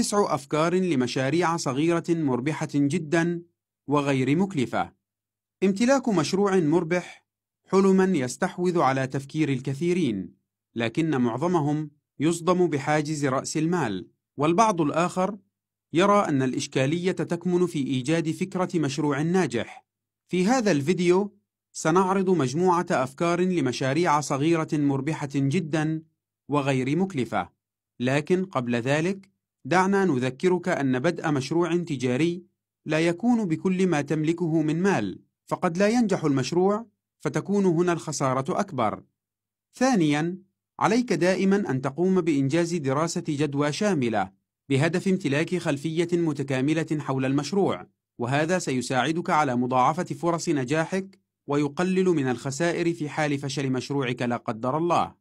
تسع أفكار لمشاريع صغيرة مربحة جدا وغير مكلفة امتلاك مشروع مربح حلما يستحوذ على تفكير الكثيرين لكن معظمهم يصدم بحاجز رأس المال والبعض الآخر يرى أن الإشكالية تكمن في إيجاد فكرة مشروع ناجح في هذا الفيديو سنعرض مجموعة أفكار لمشاريع صغيرة مربحة جدا وغير مكلفة لكن قبل ذلك دعنا نذكرك أن بدء مشروع تجاري لا يكون بكل ما تملكه من مال فقد لا ينجح المشروع فتكون هنا الخسارة أكبر ثانياً عليك دائما أن تقوم بإنجاز دراسة جدوى شاملة بهدف امتلاك خلفية متكاملة حول المشروع وهذا سيساعدك على مضاعفة فرص نجاحك ويقلل من الخسائر في حال فشل مشروعك لا قدر الله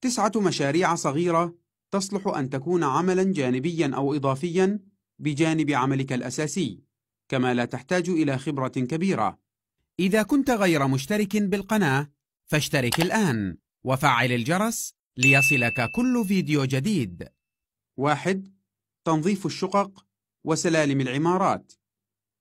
تسعة مشاريع صغيرة تصلح أن تكون عملا جانبيا أو إضافيا بجانب عملك الأساسي كما لا تحتاج إلى خبرة كبيرة إذا كنت غير مشترك بالقناة فاشترك الآن وفعل الجرس ليصلك كل فيديو جديد واحد تنظيف الشقق وسلالم العمارات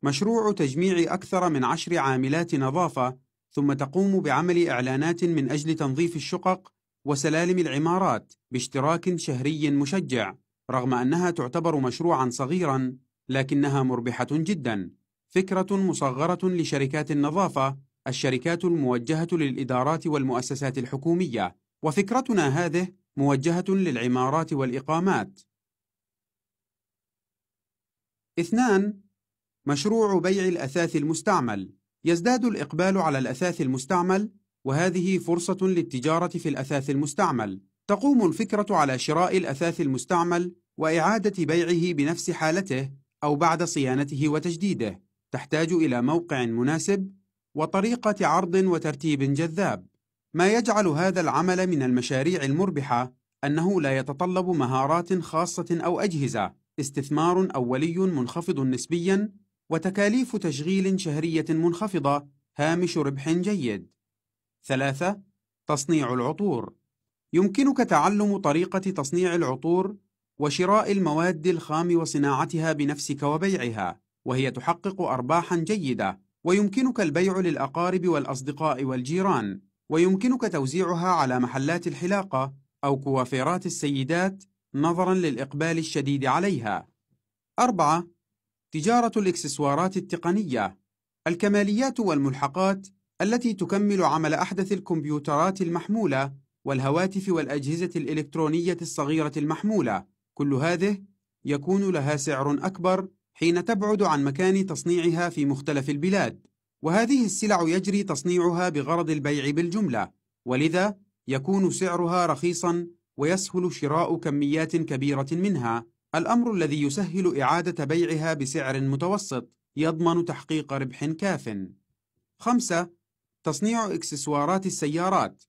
مشروع تجميع أكثر من عشر عاملات نظافة ثم تقوم بعمل إعلانات من أجل تنظيف الشقق وسلالم العمارات باشتراك شهري مشجع رغم أنها تعتبر مشروعا صغيرا لكنها مربحة جدا فكرة مصغرة لشركات النظافة الشركات الموجهة للإدارات والمؤسسات الحكومية وفكرتنا هذه موجهة للعمارات والإقامات اثنان مشروع بيع الأثاث المستعمل يزداد الإقبال على الأثاث المستعمل وهذه فرصة للتجارة في الأثاث المستعمل تقوم الفكرة على شراء الأثاث المستعمل وإعادة بيعه بنفس حالته أو بعد صيانته وتجديده تحتاج إلى موقع مناسب وطريقة عرض وترتيب جذاب ما يجعل هذا العمل من المشاريع المربحة أنه لا يتطلب مهارات خاصة أو أجهزة استثمار أولي منخفض نسبياً وتكاليف تشغيل شهرية منخفضة هامش ربح جيد ثلاثة تصنيع العطور يمكنك تعلم طريقة تصنيع العطور وشراء المواد الخام وصناعتها بنفسك وبيعها وهي تحقق أرباحا جيدة ويمكنك البيع للأقارب والأصدقاء والجيران ويمكنك توزيعها على محلات الحلاقة أو كوافيرات السيدات نظرا للإقبال الشديد عليها أربعة تجارة الإكسسوارات التقنية الكماليات والملحقات التي تكمل عمل أحدث الكمبيوترات المحمولة والهواتف والأجهزة الإلكترونية الصغيرة المحمولة كل هذه يكون لها سعر أكبر حين تبعد عن مكان تصنيعها في مختلف البلاد وهذه السلع يجري تصنيعها بغرض البيع بالجملة ولذا يكون سعرها رخيصا ويسهل شراء كميات كبيرة منها الأمر الذي يسهل إعادة بيعها بسعر متوسط يضمن تحقيق ربح كاف خمسة تصنيع إكسسوارات السيارات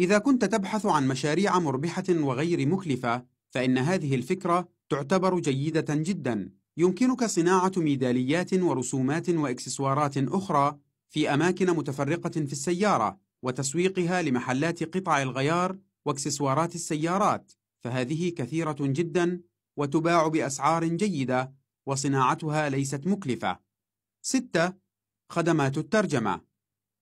إذا كنت تبحث عن مشاريع مربحة وغير مكلفة فإن هذه الفكرة تعتبر جيدة جدا يمكنك صناعة ميداليات ورسومات وإكسسوارات أخرى في أماكن متفرقة في السيارة وتسويقها لمحلات قطع الغيار وإكسسوارات السيارات فهذه كثيرة جدا وتباع بأسعار جيدة وصناعتها ليست مكلفة 6. خدمات الترجمة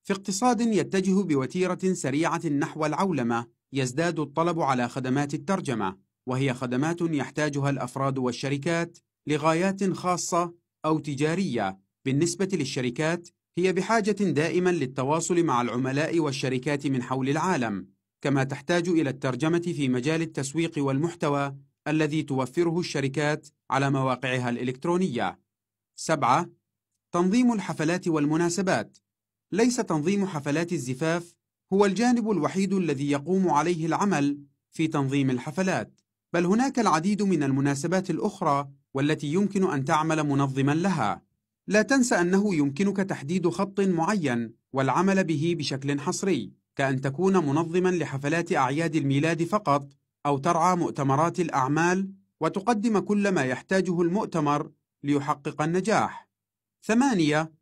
في اقتصاد يتجه بوتيرة سريعة نحو العولمة يزداد الطلب على خدمات الترجمة وهي خدمات يحتاجها الأفراد والشركات لغايات خاصة أو تجارية بالنسبة للشركات هي بحاجة دائما للتواصل مع العملاء والشركات من حول العالم كما تحتاج إلى الترجمة في مجال التسويق والمحتوى الذي توفره الشركات على مواقعها الإلكترونية 7. تنظيم الحفلات والمناسبات ليس تنظيم حفلات الزفاف هو الجانب الوحيد الذي يقوم عليه العمل في تنظيم الحفلات بل هناك العديد من المناسبات الأخرى والتي يمكن أن تعمل منظما لها لا تنسى أنه يمكنك تحديد خط معين والعمل به بشكل حصري كأن تكون منظما لحفلات أعياد الميلاد فقط أو ترعى مؤتمرات الأعمال وتقدم كل ما يحتاجه المؤتمر ليحقق النجاح ثمانية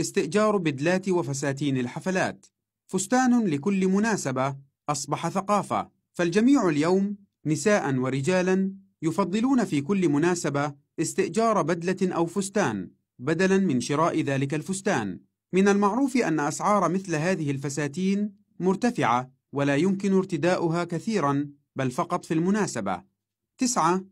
استئجار بدلات وفساتين الحفلات فستان لكل مناسبة أصبح ثقافة فالجميع اليوم نساء ورجالا يفضلون في كل مناسبة استئجار بدلة أو فستان بدلا من شراء ذلك الفستان من المعروف أن أسعار مثل هذه الفساتين مرتفعة ولا يمكن ارتداؤها كثيرا بل فقط في المناسبة تسعة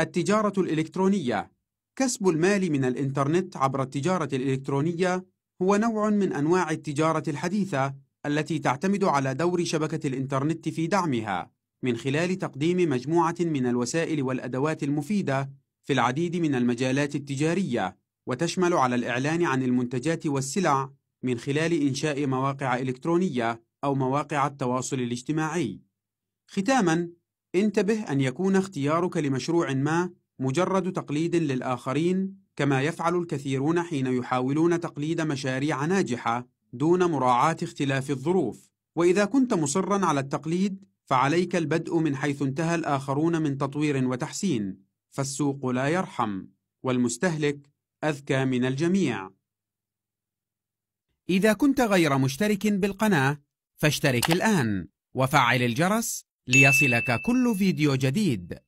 التجارة الإلكترونية كسب المال من الإنترنت عبر التجارة الإلكترونية هو نوع من أنواع التجارة الحديثة التي تعتمد على دور شبكة الإنترنت في دعمها من خلال تقديم مجموعة من الوسائل والأدوات المفيدة في العديد من المجالات التجارية وتشمل على الإعلان عن المنتجات والسلع من خلال إنشاء مواقع إلكترونية أو مواقع التواصل الاجتماعي ختاماً انتبه أن يكون اختيارك لمشروع ما مجرد تقليد للآخرين كما يفعل الكثيرون حين يحاولون تقليد مشاريع ناجحة دون مراعاة اختلاف الظروف وإذا كنت مصرا على التقليد فعليك البدء من حيث انتهى الآخرون من تطوير وتحسين فالسوق لا يرحم والمستهلك أذكى من الجميع إذا كنت غير مشترك بالقناة فاشترك الآن وفعل الجرس ليصلك كل فيديو جديد